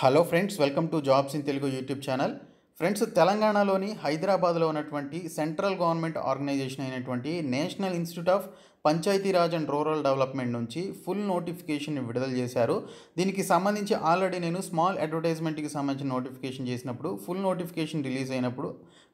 hello friends welcome to jobs in Telugu YouTube channel friends తెలంగాణలోని హైదరాబాద్లో ఉన్నటువంటి సెంట్రల్ గవర్నమెంట్ ఆర్గనైజేషన్ అయినటువంటి national institute of Panchayati Raj and rural development నుంచి full notification విడుదల చేశారు దీనికి సంబంధించి ఆల్రెడీ నేను స్మాల్ అడ్వర్టైజ్మెంట్కి సంబంధించిన నోటిఫికేషన్ చేసినప్పుడు ఫుల్ నోటిఫికేషన్ రిలీజ్ అయినప్పుడు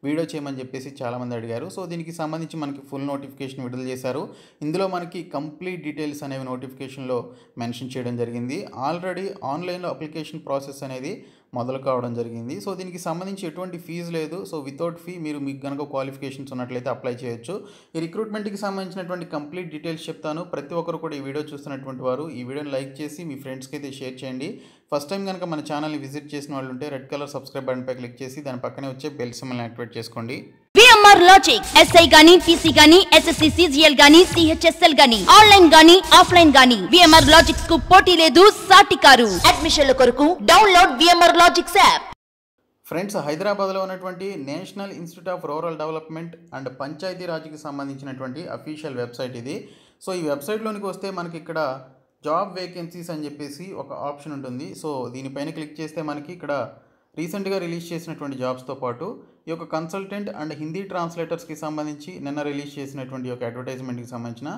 వీడియో చేయమని చెప్పేసి చాలామంది అడిగారు సో దీనికి సంబంధించి మనకి ఫుల్ నోటిఫికేషన్ విడుదల చేశారు ఇందులో మనకి కంప్లీట్ డీటెయిల్స్ అనేవి నోటిఫికేషన్లో మెన్షన్ చేయడం జరిగింది ఆల్రెడీ ఆన్లైన్లో అప్లికేషన్ ప్రాసెస్ అనేది మొదలు కావడం జరిగింది సో దీనికి సంబంధించి ఎటువంటి ఫీజు లేదు సో వితౌట్ ఫీ మీరు మీకు కనుక క్వాలిఫికేషన్స్ ఉన్నట్లయితే అప్లై చేయొచ్చు ఈ రిక్రూట్మెంట్కి సంబంధించినటువంటి కంప్లీట్ డీటెయిల్స్ చెప్తాను ప్రతి ఒక్కరు కూడా ఈ వీడియో చూస్తున్నటువంటి వారు ఈ వీడియోని లైక్ చేసి మీ ఫ్రెండ్స్కి అయితే షేర్ చేయండి ఫస్ట్ టైం కనుక మన ఛానల్ని విజిట్ చేసిన వాళ్ళు ఉంటే రెడ్ కలర్ సబ్స్క్రైబ్ బటన్పై క్లిక్ చేసి దాని పక్కనే వచ్చే బెల్ సిమ్మల్ని యాక్టివేట్ చేసుకోండి ఆర్ లాజిక్ ఎస్ఐ గాని పిసి గాని ఎస్ఎస్సి సిజిఎల్ గాని సిహెచ్ఎస్ఎల్ గాని ఆన్లైన్ గాని ఆఫ్లైన్ గాని విఎంఆర్ లాజిక్స్ కు పోటీ లేదు సాటి కారు అడ్మిషన్ల కొరకు download VMR logics app friends హైదరాబాద్లో ఉన్నటువంటి national institute of rural development and Panchayati రాజ్కి సంబంధించినటువంటి అఫీషియల్ వెబ్సైట్ ఇది సో ఈ వెబ్సైట్ లోనికి వస్తే మనకి ఇక్కడ జాబ్ వేకెన్సీస్ అని చెప్పేసి ఒక ఆప్షన్ ఉంటుంది సో దీనిపైన క్లిక్ చేస్తే మనకి ఇక్కడ రీసెంట్గా రిలీజ్ చేసినటువంటి జాబ్స్తో పాటు ఈ యొక్క కన్సల్టెంట్ అండ్ హిందీ ట్రాన్స్లేటర్స్కి సంబంధించి నిన్న రిలీజ్ చేసినటువంటి యొక్క అడ్వర్టైజ్మెంట్కి సంబంధించిన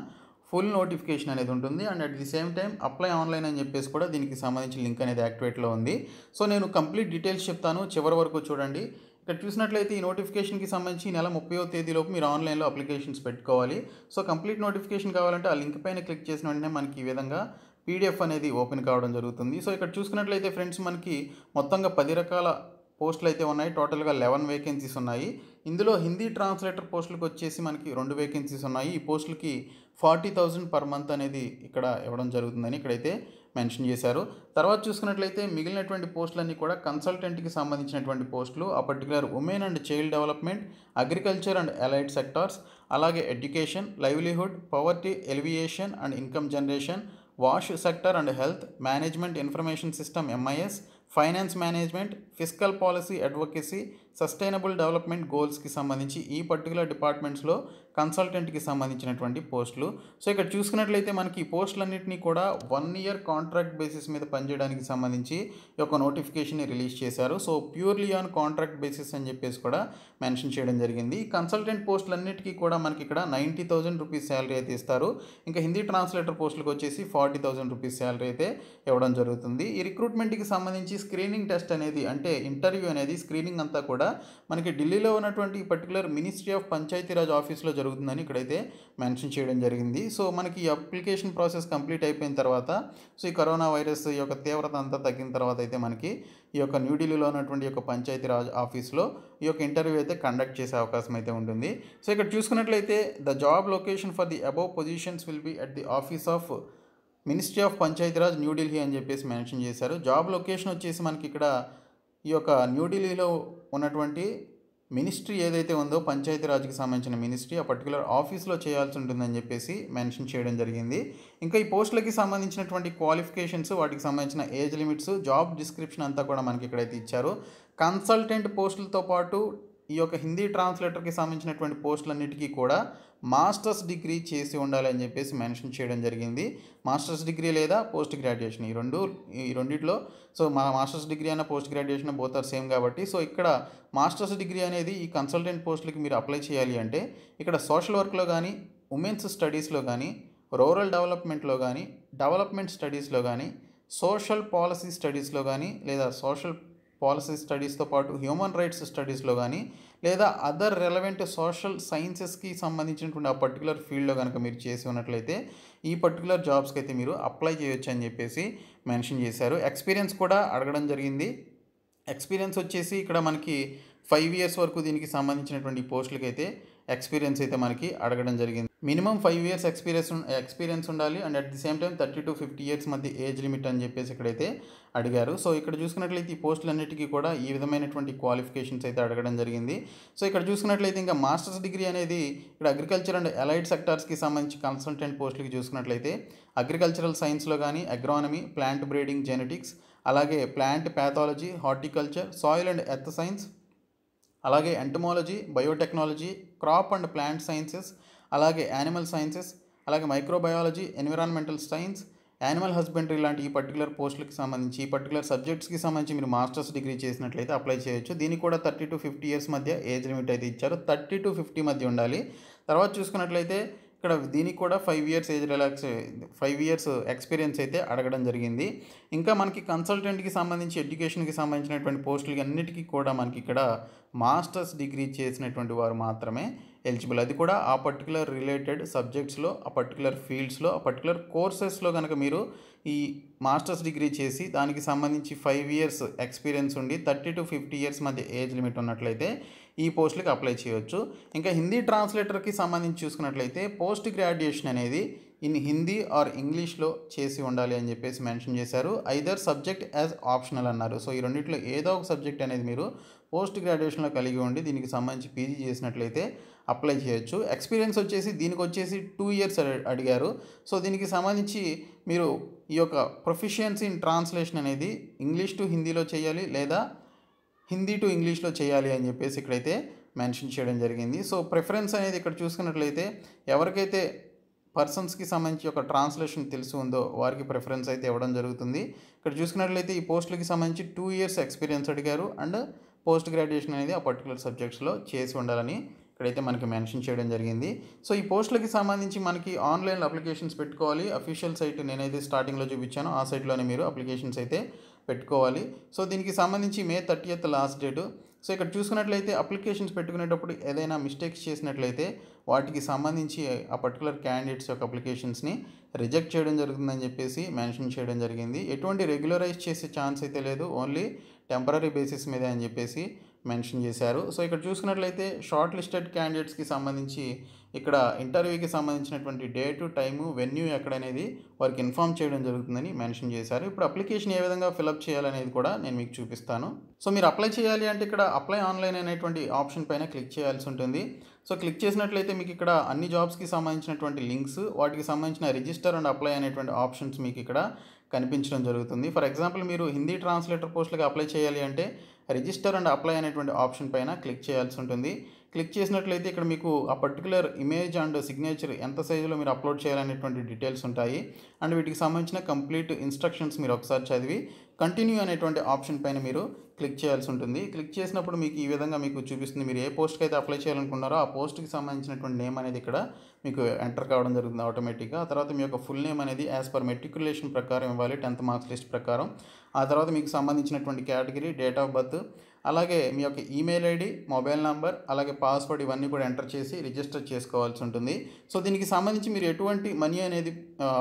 ఫుల్ నోటిఫికేషన్ అనేది ఉంటుంది and at the same time apply online అని చెప్పేసి కూడా దీనికి సంబంధించి లింక్ అనేది యాక్టివేట్లో ఉంది సో నేను కంప్లీట్ డీటెయిల్స్ చెప్తాను చివరి వరకు చూడండి ఇక్కడ చూసినట్లయితే ఈ నోటిఫికేషన్కి సంబంధించి నెల ముప్పయో తేదీలోపు మీరు ఆన్లైన్లో అప్లికేషన్స్ పెట్టుకోవాలి సో కంప్లీట్ నోటిఫికేషన్ కావాలంటే ఆ లింక్ పైన క్లిక్ చేసిన వెంటనే మనకి ఈ విధంగా పీడిఎఫ్ అనేది ఓపెన్ కావడం జరుగుతుంది సో ఇక్కడ చూసుకున్నట్లయితే ఫ్రెండ్స్ మనకి మొత్తంగా పది రకాల పోస్టులు అయితే ఉన్నాయి టోటల్గా లెవెన్ వేకెన్సీస్ ఉన్నాయి ఇందులో హిందీ ట్రాన్స్లేటర్ పోస్టులకు వచ్చేసి మనకి రెండు వేకెన్సీస్ ఉన్నాయి ఈ పోస్టులకి ఫార్టీ థౌజండ్ పర్ మంత్ అనేది ఇక్కడ ఇవ్వడం జరుగుతుందని ఇక్కడైతే మెన్షన్ చేశారు తర్వాత చూసుకున్నట్లయితే మిగిలినటువంటి పోస్టులన్నీ కూడా కన్సల్టెంట్కి సంబంధించినటువంటి పోస్టులు ఆ particular women and child development agriculture and allied sectors అలాగే education livelihood poverty alleviation and income generation వాష్ sector and health management information system MIS finance management, fiscal policy advocacy, sustainable development గోల్స్కి సంబంధించి ఈ పర్టికులర్ డిపార్ట్మెంట్స్లో కన్సల్టెంట్కి సంబంధించినటువంటి పోస్టులు so ఇక్కడ చూసుకున్నట్లయితే మనకి ఈ పోస్టులన్నింటినీ కూడా వన్ ఇయర్ కాంట్రాక్ట్ బేసిస్ మీద పనిచేయడానికి సంబంధించి ఈ యొక్క నోటిఫికేషన్ని రిలీజ్ చేశారు so purely on contract basis అని చెప్పేసి కూడా మెన్షన్ చేయడం జరిగింది కన్సల్టెంట్ పోస్టులన్నిటికీ కూడా మనకి ఇక్కడ నైంటీ థౌజండ్ రూపీస్ శాలరీ అయితే ఇస్తారు ఇంకా హిందీ ట్రాన్స్లేటర్ పోస్టులకు వచ్చేసి ఫార్టీ థౌజండ్ రూపీస్ శాలరీ అయితే ఇవ్వడం జరుగుతుంది ఈ రిక్రూట్మెంట్కి సంబంధించి స్క్రీనింగ్ టెస్ట్ అనేది అంటే ఇంటర్వ్యూ అనేది స్క్రీనింగ్ అంతా కూడా కూడా మనకి ఢిల్లీలో ఉన్నటువంటి పర్టికులర్ మినిస్ట్రీ ఆఫ్ పంచాయతీరాజ్ ఆఫీస్లో జరుగుతుందని ఇక్కడైతే మెన్షన్ చేయడం జరిగింది సో మనకి అప్లికేషన్ ప్రాసెస్ కంప్లీట్ అయిపోయిన తర్వాత సో ఈ కరోనా వైరస్ యొక్క తీవ్రత అంతా తగ్గిన తర్వాత అయితే మనకి ఈ యొక్క న్యూఢిల్లీలో ఉన్నటువంటి యొక్క పంచాయతీరాజ్ ఆఫీస్లో ఈ యొక్క ఇంటర్వ్యూ అయితే కండక్ట్ చేసే అవకాశం అయితే ఉంటుంది సో ఇక్కడ చూసుకున్నట్లయితే the job location for the above positions will be at the office of ministry of Panchayati Raj New Delhi అని చెప్పేసి మెన్షన్ చేశారు జాబ్ లొకేషన్ వచ్చేసి మనకి ఇక్కడ ఈ యొక్క న్యూఢిల్లీలో ఉన్నటువంటి మినిస్ట్రీ ఏదైతే ఉందో పంచాయతీరాజ్కి సంబంధించిన మినిస్ట్రీ ఆ పర్టికులర్ ఆఫీస్లో చేయాల్సి ఉంటుందని చెప్పేసి మెన్షన్ చేయడం జరిగింది ఇంకా ఈ పోస్టులకి సంబంధించినటువంటి క్వాలిఫికేషన్స్ వాటికి సంబంధించిన ఏజ్ లిమిట్స్ జాబ్ డిస్క్రిప్షన్ అంతా కూడా మనకి ఇక్కడైతే ఇచ్చారు కన్సల్టెంట్ పోస్టులతో పాటు ఈ యొక్క హిందీ ట్రాన్స్లేటర్కి సంబంధించినటువంటి పోస్టులన్నిటికీ కూడా మాస్టర్స్ డిగ్రీ చేసి ఉండాలని చెప్పేసి మెన్షన్ చేయడం జరిగింది మాస్టర్స్ డిగ్రీ లేదా పోస్ట్ గ్రాడ్యుయేషన్ ఈ రెండు ఈ రెండిట్లో సో మన మాస్టర్స్ డిగ్రీ అయినా పోస్ట్ గ్రాడ్యుయేషన్ పోతారు సేమ్ కాబట్టి సో ఇక్కడ మాస్టర్స్ డిగ్రీ అనేది ఈ కన్సల్టెంట్ పోస్టులకి మీరు అప్లై చేయాలి అంటే ఇక్కడ సోషల్ వర్క్లో కానీ ఉమెన్స్ స్టడీస్లో కానీ రూరల్ డెవలప్మెంట్లో కానీ డెవలప్మెంట్ స్టడీస్లో కానీ సోషల్ పాలసీ స్టడీస్లో కానీ లేదా సోషల్ పాలసీ స్టడీస్తో పాటు హ్యూమన్ రైట్స్ స్టడీస్లో కానీ లేదా అదర్ రెలవెంట్ సోషల్ సైన్సెస్కి సంబంధించినటువంటి ఆ పర్టికులర్ ఫీల్డ్లో కనుక మీరు చేసి ఉన్నట్లయితే ఈ పర్టికులర్ జాబ్స్కి అయితే మీరు అప్లై చేయొచ్చు అని చెప్పేసి మెన్షన్ చేశారు ఎక్స్పీరియన్స్ కూడా అడగడం జరిగింది ఎక్స్పీరియన్స్ వచ్చేసి ఇక్కడ మనకి ఫైవ్ ఇయర్స్ వరకు దీనికి సంబంధించినటువంటి పోస్టులకైతే ఎక్స్పీరియన్స్ అయితే మనకి అడగడం జరిగింది minimum five years experience experience ఉండాలి and at the same time thirty to fifty years మధ్య ఏజ్ లిమిట్ అని చెప్పేసి ఇక్కడైతే అడిగారు సో ఇక్కడ చూసుకున్నట్లయితే ఈ పోస్టులన్నిటికీ కూడా ఈ విధమైనటువంటి క్వాలిఫికేషన్స్ అయితే అడగడం జరిగింది సో ఇక్కడ చూసుకున్నట్లయితే ఇంకా మాస్టర్స్ డిగ్రీ అనేది ఇక్కడ అగ్రికల్చర్ అండ్ అలైడ్ సెక్టార్స్కి సంబంధించి కన్సల్టెంట్ పోస్టులకి చూసుకున్నట్లయితే అగ్రికల్చరల్ సైన్స్లో కానీ అగ్రానమీ ప్లాంట్ బ్రీడింగ్ జెనెటిక్స్ అలాగే plant pathology horticulture soil and earth science అలాగే entomology biotechnology crop and plant sciences అలాగే యానిమల్ సైన్సెస్ అలాగే microbiology environmental science animal husbandry లాంటి ఈ పర్టికులర్ పోస్టులకు సంబంధించి ఈ పర్టికులర్ సబ్జెక్ట్స్కి సంబంధించి మీరు మాస్టర్స్ డిగ్రీ చేసినట్లయితే అప్లై చేయొచ్చు దీనికి కూడా థర్టీ టు ఫిఫ్టీ ఇయర్స్ మధ్య ఏజ్ లిమిట్ అయితే ఇచ్చారు థర్టీ టు ఫిఫ్టీ మధ్య ఉండాలి తర్వాత చూసుకున్నట్లయితే ఇక్కడ దీనికి కూడా five years age relax five years experience అయితే అడగడం జరిగింది ఇంకా మనకి కన్సల్టెంట్కి సంబంధించి ఎడ్యుకేషన్కి సంబంధించినటువంటి పోస్టులు అన్నిటికీ కూడా మనకి ఇక్కడ మాస్టర్స్ డిగ్రీ చేసినటువంటి వారు మాత్రమే ఎలిజిబుల్ అది కూడా ఆ పర్టికులర్ రిలేటెడ్ సబ్జెక్ట్స్లో ఆ పర్టికులర్ ఫీల్డ్స్లో ఆ పర్టికులర్ కోర్సెస్లో కనుక మీరు ఈ మాస్టర్స్ డిగ్రీ చేసి దానికి సంబంధించి ఫైవ్ ఇయర్స్ ఎక్స్పీరియన్స్ ఉండి థర్టీ టు ఫిఫ్టీ ఇయర్స్ మధ్య ఏజ్ లిమిట్ ఉన్నట్లయితే ఈ పోస్టులకు అప్లై చేయవచ్చు ఇంకా హిందీ ట్రాన్స్లేటర్కి సంబంధించి చూసుకున్నట్లయితే పోస్ట్ గ్రాడ్యుయేషన్ అనేది ఇన్ హిందీ ఆర్ ఇంగ్లీష్లో చేసి ఉండాలి అని చెప్పేసి మెన్షన్ చేశారు ఐదర్ సబ్జెక్ట్ యాజ్ ఆప్షనల్ అన్నారు సో ఈ రెండింటిలో ఏదో ఒక సబ్జెక్ట్ అనేది మీరు పోస్ట్ గ్రాడ్యుయేషన్లో కలిగి ఉండి దీనికి సంబంధించి పీజీ చేసినట్లయితే అప్లై చేయొచ్చు ఎక్స్పీరియన్స్ వచ్చేసి దీనికి వచ్చేసి టూ ఇయర్స్ అడిగారు సో దీనికి సంబంధించి మీరు ఈ యొక్క ప్రొఫిషియన్సీ ఇన్ ట్రాన్స్లేషన్ అనేది ఇంగ్లీష్ టు హిందీలో చేయాలి లేదా హిందీ టు ఇంగ్లీష్లో చేయాలి అని చెప్పేసి ఇక్కడైతే మెన్షన్ చేయడం జరిగింది సో ప్రిఫరెన్స్ అనేది ఇక్కడ చూసుకున్నట్లయితే ఎవరికైతే పర్సన్స్కి సంబంధించి ఒక ట్రాన్స్లేషన్ తెలిసి ఉందో వారికి ప్రిఫరెన్స్ అయితే ఇవ్వడం జరుగుతుంది ఇక్కడ చూసుకున్నట్లయితే ఈ పోస్టులకి సంబంధించి టూ ఇయర్స్ ఎక్స్పీరియన్స్ అడిగారు అండ్ పోస్ట్ గ్రాడ్యుయేషన్ అనేది ఆ పర్టికులర్ సబ్జెక్ట్స్లో చేసి ఉండాలని ఇక్కడైతే మనకి మెన్షన్ చేయడం జరిగింది సో ఈ పోస్టులకి సంబంధించి మనకి ఆన్లైన్ అప్లికేషన్స్ పెట్టుకోవాలి అఫీషియల్ సైట్ నేనైతే స్టార్టింగ్లో చూపించాను ఆ సైట్లోనే మీరు అప్లికేషన్స్ అయితే పెట్టుకోవాలి సో దీనికి సంబంధించి May thirtieth last date so ఇక్కడ చూసుకున్నట్లయితే అప్లికేషన్స్ పెట్టుకునేటప్పుడు ఏదైనా మిస్టేక్స్ చేసినట్లయితే వాటికి సంబంధించి ఆ పర్టికులర్ క్యాండిడేట్స్ యొక్క అప్లికేషన్స్ని రిజెక్ట్ చేయడం జరుగుతుందని చెప్పేసి మెన్షన్ చేయడం జరిగింది ఎటువంటి రెగ్యులరైజ్ చేసే ఛాన్స్ అయితే లేదు ఓన్లీ టెంపరీ బేసిస్ మీద అని చెప్పేసి మెన్షన్ చేశారు సో ఇక్కడ చూసుకున్నట్లయితే షార్ట్ లిస్టెడ్ క్యాండిడేట్స్కి సంబంధించి ఇక్కడ ఇంటర్వ్యూకి సంబంధించినటువంటి డేటు టైము వెన్యూ ఎక్కడనేది వారికి ఇన్ఫామ్ చేయడం జరుగుతుందని మెన్షన్ చేశారు ఇప్పుడు అప్లికేషన్ ఏ విధంగా ఫిలప్ చేయాలనేది కూడా నేను మీకు చూపిస్తాను సో మీరు అప్లై చేయాలి అంటే ఇక్కడ అప్లై ఆన్లైన్ అనేటువంటి ఆప్షన్ పైన క్లిక్ చేయాల్సి ఉంటుంది సో క్లిక్ చేసినట్లయితే మీకు ఇక్కడ అన్ని జాబ్స్కి సంబంధించినటువంటి లింక్స్ వాటికి సంబంధించిన రిజిస్టర్ అండ్ అప్లై అనేటువంటి ఆప్షన్స్ మీకు ఇక్కడ కనిపించడం జరుగుతుంది ఫర్ ఎగ్జాంపుల్ మీరు హిందీ ట్రాన్స్లేటర్ పోస్టులకు అప్లై చేయాలి అంటే రిజిస్టర్ అండ్ అప్లై అనేటువంటి ఆప్షన్ పైన క్లిక్ చేయాల్సి ఉంటుంది క్లిక్ చేసినట్లయితే ఇక్కడ మీకు ఆ పర్టికులర్ ఇమేజ్ అండ్ సిగ్నేచర్ ఎంత సైజులో మీరు అప్లోడ్ చేయాలనేటువంటి డీటెయిల్స్ ఉంటాయి అండ్ వీటికి సంబంధించిన కంప్లీట్ ఇన్స్ట్రక్షన్స్ మీరు ఒకసారి చదివి కంటిన్యూ అనేటువంటి ఆప్షన్ పైన మీరు క్లిక్ చేయాల్సి ఉంటుంది క్లిక్ చేసినప్పుడు మీకు ఈ విధంగా మీకు చూపిస్తుంది మీరు ఏ పోస్ట్కి అయితే అప్లై చేయాలనుకున్నారో ఆ పోస్ట్కి సంబంధించినటువంటి నేమ్ అనేది ఇక్కడ మీకు ఎంటర్ కావడం జరుగుతుంది ఆటోమేటిక్గా ఆ తర్వాత మీ యొక్క ఫుల్ నేమ్ అనేది యాజ్ పర్ మెట్రికులేషన్ ప్రకారం ఇవ్వాలి టెన్త్ మార్క్స్ లిస్ట్ ప్రకారం ఆ తర్వాత మీకు సంబంధించినటువంటి కేటగిరీ డేట్ ఆఫ్ బర్త్ అలాగే మీ యొక్క ఈమెయిల్ ఐడి మొబైల్ నంబర్ అలాగే పాస్వర్డ్ ఇవన్నీ కూడా ఎంటర్ చేసి రిజిస్టర్ చేసుకోవాల్సి ఉంటుంది సో దీనికి సంబంధించి మీరు ఎటువంటి మనీ అనేది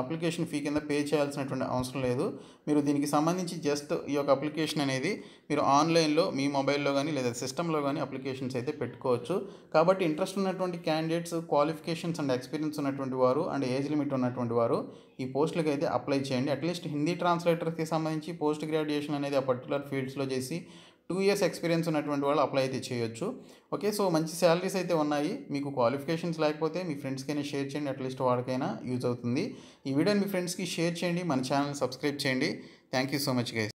అప్లికేషన్ ఫీ కింద పే చేయాల్సినటువంటి అవసరం లేదు మీరు దీనికి సంబంధించి జస్ట్ ఈ యొక్క అప్లికేషన్ అనేది మీరు ఆన్లైన్లో మీ మొబైల్లో కానీ లేదా సిస్టంలో కానీ అప్లికేషన్స్ అయితే పెట్టుకోవచ్చు కాబట్టి ఇంట్రెస్ట్ ఉన్నటువంటి క్యాండిడేట్స్ క్వాలిఫికేషన్స్ అండ్ ఎక్స్పీరియన్స్ ఉన్నటువంటి వారు అండ్ ఏజ్ లిమిట్ ఉన్నటువంటి వారు ఈ పోస్టులకు అయితే అప్లై చేయండి అట్లీస్ట్ హిందీ ట్రాన్స్లేటర్కి సంబంధించి పోస్ట్ గ్రాడ్యుయేషన్ అనేది ఆ పర్టికులర్ ఫీల్డ్స్లో చేసి టూ ఇయర్స్ ఎక్స్పీరియన్స్ ఉన్నటువంటి వాళ్ళు అప్లై అయితే చేయొచ్చు ఓకే సో మంచి శాలరీస్ అయితే ఉన్నాయి మీకు క్వాలిఫికేషన్స్ లేకపోతే మీ ఫ్రెండ్స్కైనా షేర్ చేయండి అట్లీస్ట్ వాడికైనా యూజ్ అవుతుంది ఈ వీడియోని మీ ఫ్రెండ్స్కి షేర్ చేయండి మన ఛానల్ సబ్స్క్రైబ్ చేయండి thank you so much guys